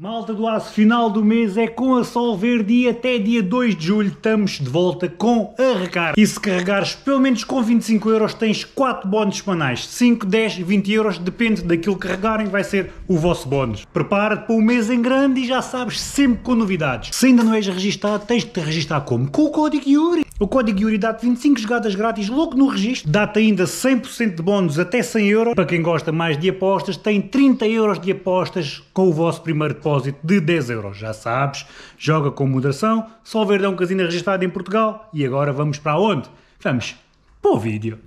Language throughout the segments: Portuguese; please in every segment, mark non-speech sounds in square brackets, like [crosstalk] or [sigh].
Malta do aço, final do mês é com a Sol Verde e até dia 2 de julho estamos de volta com a recarga. E se carregares pelo menos com 25 euros tens 4 bónus semanais, 5, 10, 20 euros, depende daquilo que carregarem, vai ser o vosso bónus. Prepara-te para o um mês em grande e já sabes sempre com novidades. Se ainda não és registado, tens de te registar como? Com o código Yuri. O código Yuri dá-te 25 jogadas grátis logo no registro, Data ainda 100% de bónus até 100 euros. Para quem gosta mais de apostas, tem 30 euros de apostas com o vosso primeiro depósito de 10 euros. Já sabes, joga com moderação. Só o verdão um casino é registrado em Portugal. E agora vamos para onde? Vamos para o vídeo.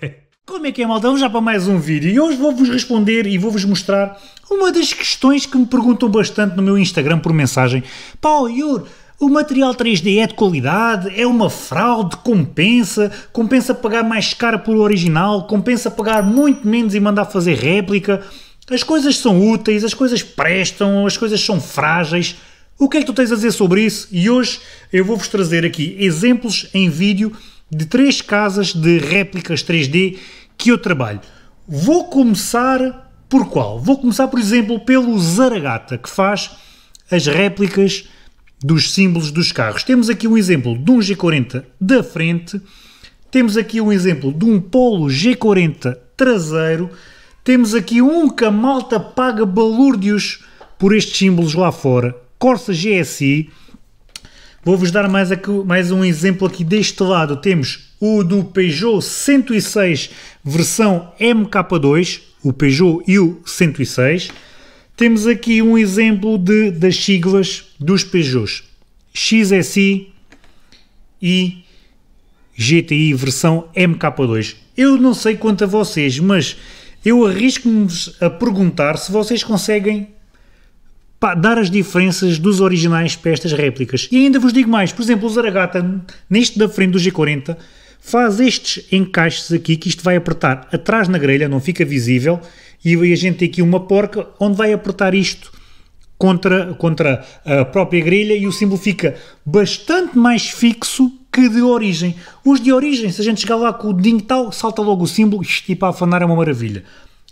[laughs] Como é que é, malta? Vamos já para mais um vídeo e hoje vou-vos responder e vou-vos mostrar uma das questões que me perguntam bastante no meu Instagram por mensagem. pau Yuri, o material 3D é de qualidade? É uma fraude? Compensa? Compensa pagar mais caro por original? Compensa pagar muito menos e mandar fazer réplica? As coisas são úteis, as coisas prestam, as coisas são frágeis. O que é que tu tens a dizer sobre isso? E hoje eu vou-vos trazer aqui exemplos em vídeo de três casas de réplicas 3D que eu trabalho. Vou começar por qual? Vou começar, por exemplo, pelo Zaragata, que faz as réplicas dos símbolos dos carros. Temos aqui um exemplo de um G40 da frente, temos aqui um exemplo de um Polo G40 traseiro, temos aqui um que a malta paga balúrdios por estes símbolos lá fora, Corsa GSI. Vou-vos dar mais, aqui, mais um exemplo aqui deste lado. Temos o do Peugeot 106 versão MK2, o Peugeot e o 106. Temos aqui um exemplo de, das siglas dos Peugeots. XSI e GTI versão MK2. Eu não sei quanto a vocês, mas eu arrisco-me a perguntar se vocês conseguem pá, dar as diferenças dos originais para estas réplicas. E ainda vos digo mais, por exemplo, o Zaragata, neste da frente do G40, faz estes encaixes aqui, que isto vai apertar atrás na grelha, não fica visível, e a gente tem aqui uma porca onde vai apertar isto contra, contra a própria grelha e o símbolo fica bastante mais fixo que de origem. Os de origem, se a gente chegar lá com o dedinho tal, salta logo o símbolo isto, e tipo para afanar é uma maravilha.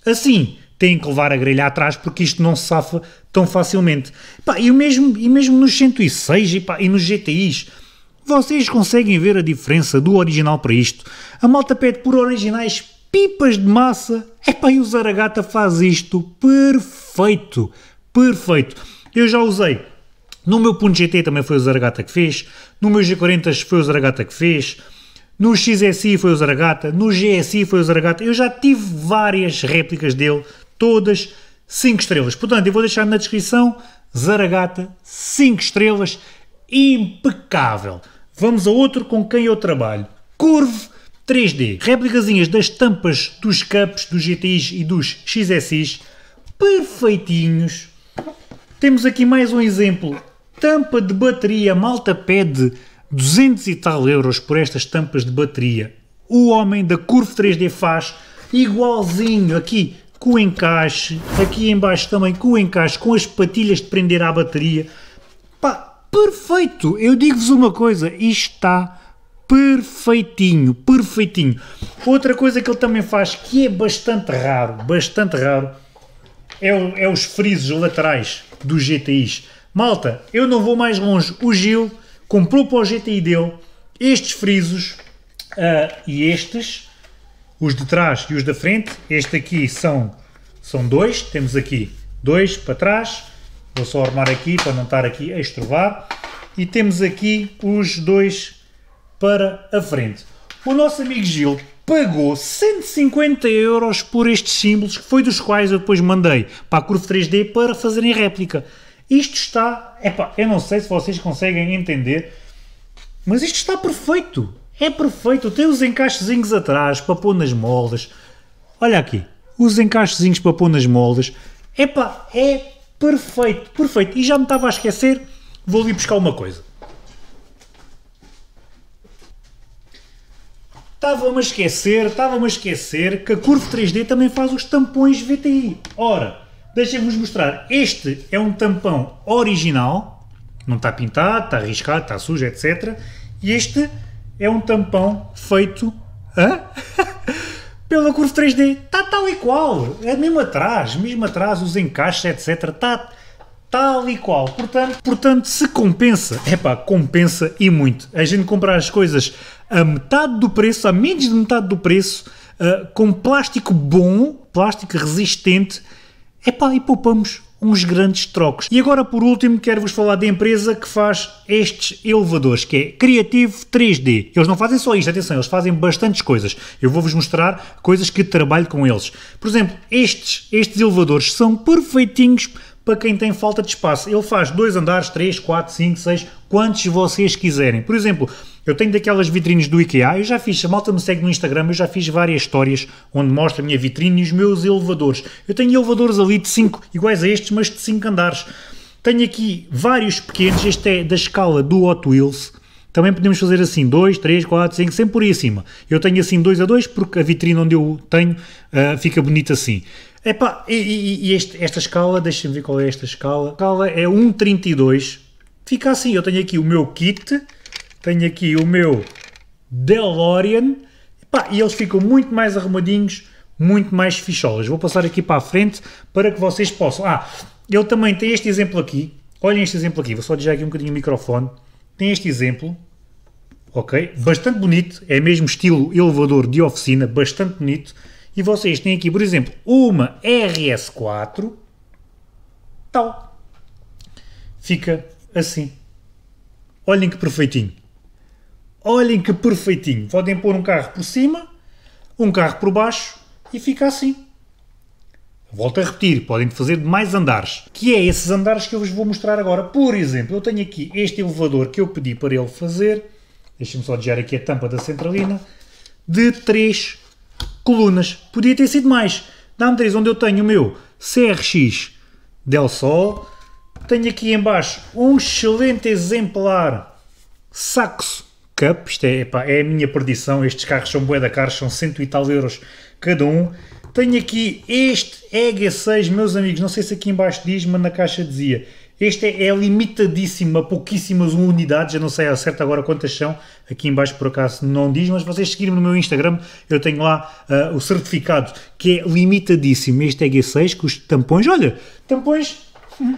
Assim, tem que levar a grelha atrás porque isto não se safa tão facilmente. Pá, e, mesmo, e mesmo nos 106 e, pá, e nos GTIs, vocês conseguem ver a diferença do original para isto. A malta pede por originais pipas de massa. Epá, e o Zaragata faz isto perfeito, perfeito. Eu já usei. No meu Punto GT também foi o Zaragata que fez, no meu G40 foi o Zaragata que fez, no XSI foi o Zaragata, no GSI foi o Zaragata. Eu já tive várias réplicas dele, todas 5 estrelas. Portanto, eu vou deixar na descrição Zaragata 5 estrelas, impecável. Vamos a outro com quem eu trabalho. Curve 3D, réplicazinhas das tampas dos Cups, dos GTIs e dos XSIs, perfeitinhos. Temos aqui mais um exemplo, tampa de bateria, malta pede 200 e tal euros por estas tampas de bateria. O homem da Curve 3D faz igualzinho aqui com o encaixe, aqui embaixo também com o encaixe, com as patilhas de prender à bateria. Pá, perfeito! Eu digo-vos uma coisa, isto está perfeitinho, perfeitinho. Outra coisa que ele também faz que é bastante raro, bastante raro, é, o, é os frisos laterais dos GTIs. Malta, eu não vou mais longe. O Gil comprou para o GTI dele estes frisos uh, e estes, os de trás e os da frente. Este aqui são, são dois, temos aqui dois para trás. Vou só armar aqui para não estar aqui a estrovar. E temos aqui os dois para a frente. O nosso amigo Gil pagou 150 euros por estes símbolos, que foi dos quais eu depois mandei para a curva 3D para fazerem réplica. Isto está. Epá, eu não sei se vocês conseguem entender, mas isto está perfeito. É perfeito. Tem os encaixezinhos atrás para pôr nas moldas. Olha aqui. Os encaixezinhos para pôr nas moldas. Epá, é perfeito, perfeito. E já me estava a esquecer, vou lhe buscar uma coisa. Estava-me a esquecer, estava-me a esquecer que a Curve 3D também faz os tampões VTI. Ora, deixem-vos mostrar. Este é um tampão original, não está pintado, está arriscado, está sujo, etc. E este é um tampão feito [laughs] pela Curve 3D. Está tal e qual, é mesmo atrás, mesmo atrás, os encaixes, etc. Está Tal e qual. Portanto, portanto se compensa, é pá, compensa e muito. A gente comprar as coisas a metade do preço, a menos de metade do preço, uh, com plástico bom, plástico resistente, é pá, e poupamos uns grandes trocos. E agora, por último, quero-vos falar da empresa que faz estes elevadores, que é Criativo 3D. Eles não fazem só isto, atenção, eles fazem bastantes coisas. Eu vou-vos mostrar coisas que trabalho com eles. Por exemplo, estes, estes elevadores são perfeitinhos para quem tem falta de espaço. Ele faz dois andares, três, quatro, cinco, seis, quantos vocês quiserem. Por exemplo, eu tenho daquelas vitrines do IKEA, eu já fiz, a malta me segue no Instagram, eu já fiz várias histórias onde mostro a minha vitrine e os meus elevadores. Eu tenho elevadores ali de 5, iguais a estes, mas de 5 andares. Tenho aqui vários pequenos, este é da escala do Hot Wheels também podemos fazer assim, 2, 3, 4, 5, sempre por aí acima. Eu tenho assim 2 a 2 porque a vitrine onde eu tenho uh, fica bonita assim. Epá, e, e, e este, esta escala, deixa-me ver qual é esta escala. A escala é 1,32. Fica assim, eu tenho aqui o meu kit, tenho aqui o meu DeLorean, epá, e eles ficam muito mais arrumadinhos, muito mais ficholas. Vou passar aqui para a frente para que vocês possam... Ah, eu também tenho este exemplo aqui, olhem este exemplo aqui, vou só desligar aqui um bocadinho o microfone. Tem este exemplo, ok? Bastante bonito, é mesmo estilo elevador de oficina, bastante bonito. E vocês têm aqui, por exemplo, uma RS4, tal. Fica assim. Olhem que perfeitinho. Olhem que perfeitinho. Podem pôr um carro por cima, um carro por baixo e fica assim. Volto a repetir, podem fazer de mais andares, que é esses andares que eu vos vou mostrar agora. Por exemplo, eu tenho aqui este elevador que eu pedi para ele fazer deixa-me só adiar aqui a tampa da centralina, de 3 colunas. Podia ter sido mais. Dá-me 3, onde eu tenho o meu CRX Del Sol. Tenho aqui embaixo um excelente exemplar Saxo Cup. Isto é, epá, é a minha perdição. Estes carros são bué da caros, são cento e tal euros cada um. Tenho aqui este EG6, meus amigos. Não sei se aqui embaixo diz, mas na caixa dizia este é, é limitadíssimo a pouquíssimas unidades, eu não sei ao certo agora quantas são, aqui embaixo por acaso não diz, mas vocês seguirem-me no meu Instagram, eu tenho lá uh, o certificado, que é limitadíssimo. Este é G6, que os tampões, olha, tampões, hum,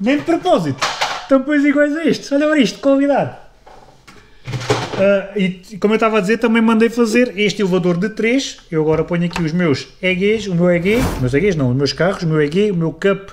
nem de propósito, tampões iguais a estes, olha agora isto, qualidade. Uh, e como eu estava a dizer, também mandei fazer este elevador de 3. Eu agora ponho aqui os meus EGs, o meu EG, meus EGs não, os meus carros, o meu EG, o meu Cup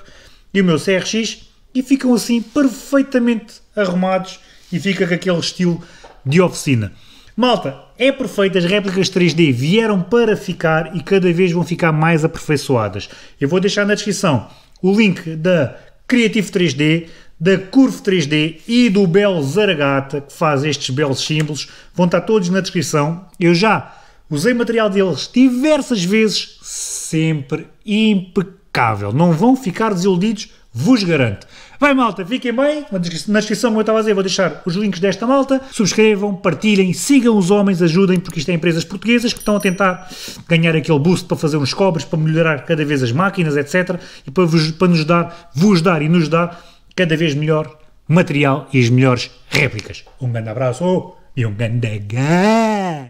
e o meu CRX e ficam assim perfeitamente arrumados e fica com aquele estilo de oficina. Malta, é perfeito, as réplicas 3D vieram para ficar e cada vez vão ficar mais aperfeiçoadas. Eu vou deixar na descrição o link da Creative 3D, da Curve 3D e do Bel Zaragata, que faz estes belos símbolos. Vão estar todos na descrição. Eu já usei material deles diversas vezes, sempre impecável. Não vão ficar desiludidos vos garanto. Vai malta, fiquem bem. Na descrição, como eu estava a dizer, vou deixar os links desta malta. Subscrevam, partilhem, sigam os homens, ajudem, porque isto é empresas portuguesas que estão a tentar ganhar aquele boost para fazer uns cobres, para melhorar cada vez as máquinas, etc. E para, vos, para nos dar, vos dar e nos dar cada vez melhor material e as melhores réplicas. Um grande abraço e um grande gá!